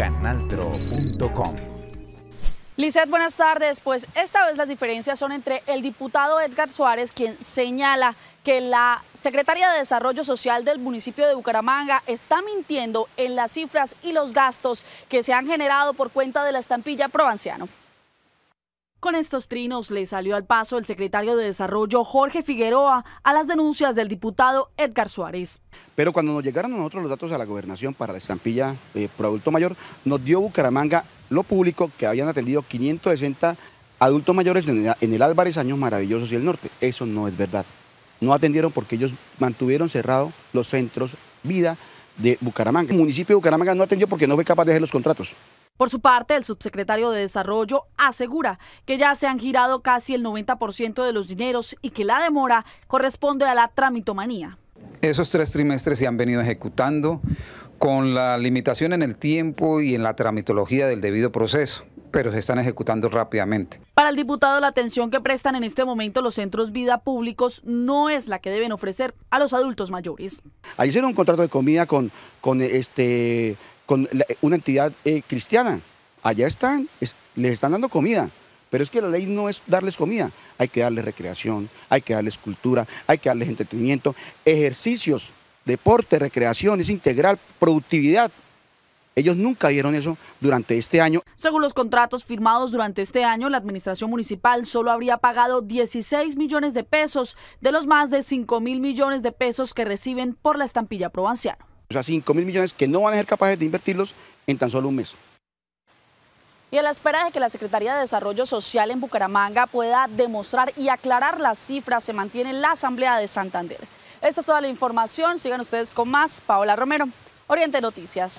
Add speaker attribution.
Speaker 1: canaltro.com.
Speaker 2: Lizeth, buenas tardes. Pues esta vez las diferencias son entre el diputado Edgar Suárez, quien señala que la Secretaría de Desarrollo Social del municipio de Bucaramanga está mintiendo en las cifras y los gastos que se han generado por cuenta de la estampilla Provenciano. Con estos trinos le salió al paso el secretario de Desarrollo Jorge Figueroa a las denuncias del diputado Edgar Suárez.
Speaker 1: Pero cuando nos llegaron a nosotros los datos a la gobernación para la estampilla eh, por adulto mayor, nos dio Bucaramanga lo público que habían atendido 560 adultos mayores en el, en el Álvarez Años Maravillosos y el Norte. Eso no es verdad. No atendieron porque ellos mantuvieron cerrados los centros vida de Bucaramanga. El municipio de Bucaramanga no atendió porque no fue capaz de hacer los contratos.
Speaker 2: Por su parte, el subsecretario de Desarrollo asegura que ya se han girado casi el 90% de los dineros y que la demora corresponde a la tramitomanía.
Speaker 1: Esos tres trimestres se han venido ejecutando con la limitación en el tiempo y en la tramitología del debido proceso pero se están ejecutando rápidamente.
Speaker 2: Para el diputado, la atención que prestan en este momento los centros vida públicos no es la que deben ofrecer a los adultos mayores.
Speaker 1: Ahí hicieron un contrato de comida con, con este, con eh, una entidad eh, cristiana. Allá están, les están dando comida. Pero es que la ley no es darles comida, hay que darles recreación, hay que darles cultura, hay que darles entretenimiento, ejercicios, deporte, recreación, es integral, productividad. Ellos nunca dieron eso durante este año.
Speaker 2: Según los contratos firmados durante este año, la administración municipal solo habría pagado 16 millones de pesos de los más de 5 mil millones de pesos que reciben por la estampilla provinciana.
Speaker 1: O sea, 5 mil millones que no van a ser capaces de invertirlos en tan solo un mes.
Speaker 2: Y a la espera de que la Secretaría de Desarrollo Social en Bucaramanga pueda demostrar y aclarar las cifras, se mantiene la Asamblea de Santander. Esta es toda la información. Sigan ustedes con más. Paola Romero, Oriente Noticias.